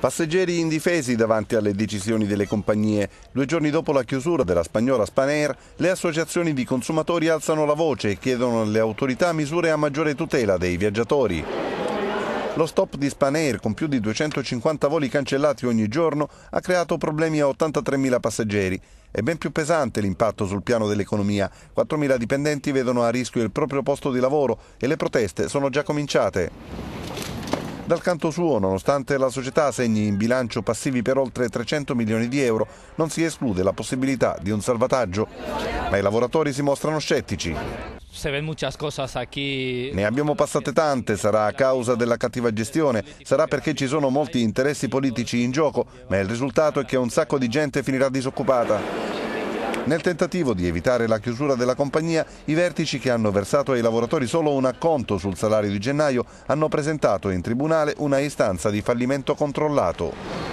Passeggeri indifesi davanti alle decisioni delle compagnie. Due giorni dopo la chiusura della spagnola Spanair, le associazioni di consumatori alzano la voce e chiedono alle autorità misure a maggiore tutela dei viaggiatori. Lo stop di Spanair, con più di 250 voli cancellati ogni giorno, ha creato problemi a 83.000 passeggeri. È ben più pesante l'impatto sul piano dell'economia. 4.000 dipendenti vedono a rischio il proprio posto di lavoro e le proteste sono già cominciate. Dal canto suo, nonostante la società segni in bilancio passivi per oltre 300 milioni di euro, non si esclude la possibilità di un salvataggio, ma i lavoratori si mostrano scettici. Ne abbiamo passate tante, sarà a causa della cattiva gestione, sarà perché ci sono molti interessi politici in gioco, ma il risultato è che un sacco di gente finirà disoccupata. Nel tentativo di evitare la chiusura della compagnia, i vertici che hanno versato ai lavoratori solo un acconto sul salario di gennaio hanno presentato in tribunale una istanza di fallimento controllato.